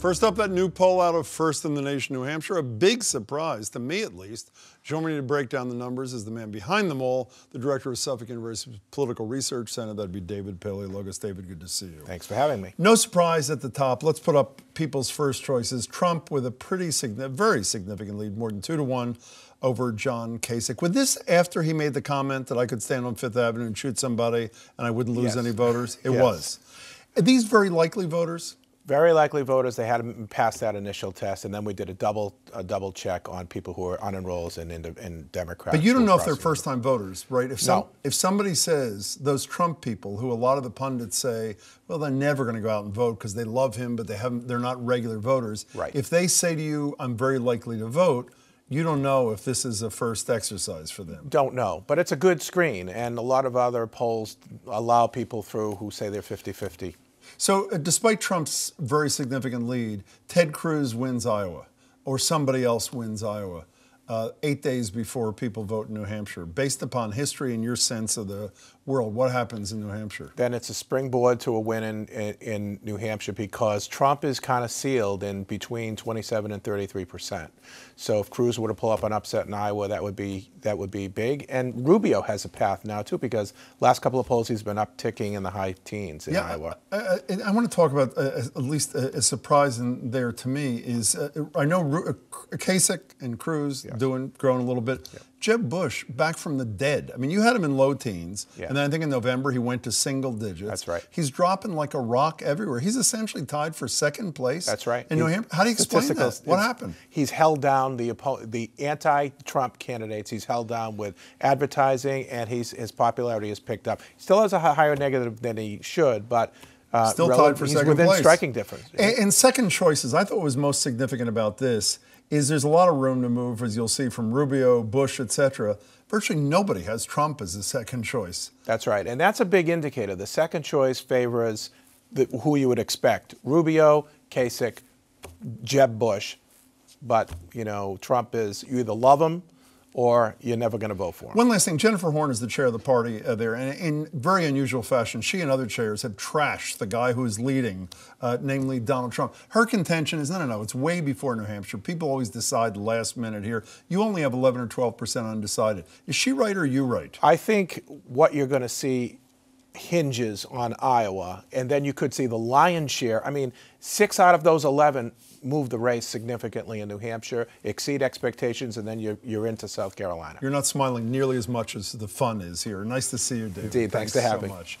First up, that new poll out of First in the Nation, New Hampshire, a big surprise, to me at least. Joining me to break down the numbers is the man behind them all, the director of Suffolk University's Political Research Center. That'd be David Paleologos. David, good to see you. Thanks for having me. No surprise at the top. Let's put up people's first choices. Trump with a pretty significant, very significant lead, more than two to one over John Kasich. With this after he made the comment that I could stand on Fifth Avenue and shoot somebody and I wouldn't lose yes. any voters? It yes. was. Are these very likely voters? Very likely voters, they had not pass that initial test, and then we did a double a double check on people who are unenrolled and in, in Democrats. But you don't know if they're first time voters, right? If some, no. if somebody says those Trump people, who a lot of the pundits say, well, they're never going to go out and vote because they love him, but they haven't, they're not regular voters. Right. If they say to you, I'm very likely to vote, you don't know if this is a first exercise for them. Don't know, but it's a good screen, and a lot of other polls allow people through who say they're 50 50. So, uh, despite Trump's very significant lead, Ted Cruz wins Iowa, or somebody else wins Iowa uh, eight days before people vote in New Hampshire. Based upon history and your sense of the world, what happens in New Hampshire? Then it's a springboard to a win in, in, in New Hampshire because Trump is kind of sealed in between 27 and 33 percent. So if Cruz were to pull up an upset in Iowa, that would be that would be big. And Rubio has a path now too because last couple of polls he's been upticking in the high teens in yeah, Iowa. I, I, I want to talk about uh, at least a, a surprise in there to me is uh, I know Ru- uh, Kasich and Cruz doing growing a little bit. Yep. Jeb Bush back from the dead. I mean, you had him in low teens, yeah. and then I think in November he went to single digits. That's right. He's dropping like a rock everywhere. He's essentially tied for second place. That's right. In New Hampshire, how do you explain that? What happened? He's held down the the anti-Trump candidates. He's held down with advertising, and he's his popularity has picked up. He Still has a higher negative than he should, but. Uh, Still tied for second within place. Within striking difference. And, and second choices, I thought was most significant about this is there's a lot of room to move, as you'll see from Rubio, Bush, et cetera. Virtually nobody has Trump as the second choice. That's right. And that's a big indicator. The second choice favors the, who you would expect Rubio, Kasich, Jeb Bush. But, you know, Trump is, you either love him or you're never going to vote for him. One last thing Jennifer Horn is the chair of the party uh, there, and in very unusual fashion, she and other chairs have trashed the guy who is leading, uh, namely Donald Trump. Her contention is no, no, no, it's way before New Hampshire. People always decide last minute here. You only have 11 or 12% undecided. Is she right or you right? I think what you're going to see hinges on Iowa, and then you could see the lion's share. I mean, six out of those 11 move the race significantly in New Hampshire, exceed expectations, and then you're, you're into South Carolina. You're not smiling nearly as much as the fun is here. Nice to see you, Dave. Indeed, thanks, thanks for having me.